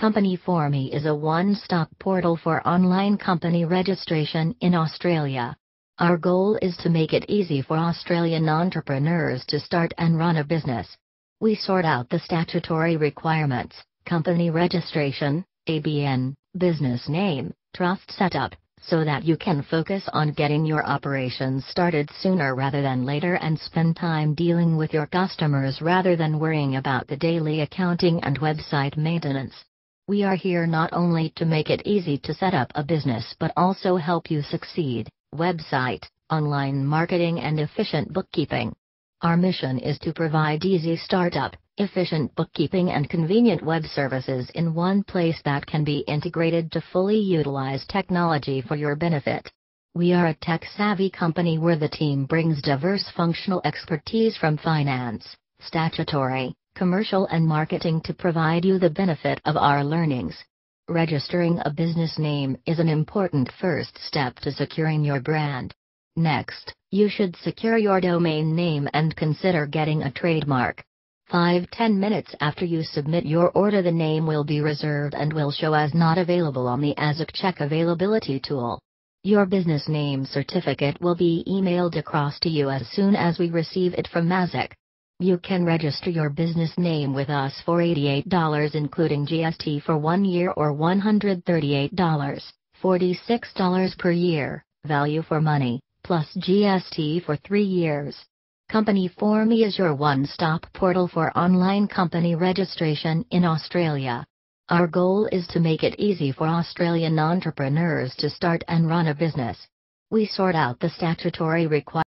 Company Formy is a one-stop portal for online company registration in Australia. Our goal is to make it easy for Australian entrepreneurs to start and run a business. We sort out the statutory requirements, company registration, ABN, business name, trust setup, so that you can focus on getting your operations started sooner rather than later and spend time dealing with your customers rather than worrying about the daily accounting and website maintenance. We are here not only to make it easy to set up a business but also help you succeed. Website, online marketing and efficient bookkeeping. Our mission is to provide easy startup, efficient bookkeeping and convenient web services in one place that can be integrated to fully utilize technology for your benefit. We are a tech-savvy company where the team brings diverse functional expertise from finance, statutory, commercial and marketing to provide you the benefit of our learnings. Registering a business name is an important first step to securing your brand. Next, you should secure your domain name and consider getting a trademark. 5-10 minutes after you submit your order the name will be reserved and will show as not available on the ASIC check availability tool. Your business name certificate will be emailed across to you as soon as we receive it from ASIC. You can register your business name with us for $88 including GST for one year or $138, $46 per year, value for money, plus GST for three years. Company me is your one-stop portal for online company registration in Australia. Our goal is to make it easy for Australian entrepreneurs to start and run a business. We sort out the statutory requirements.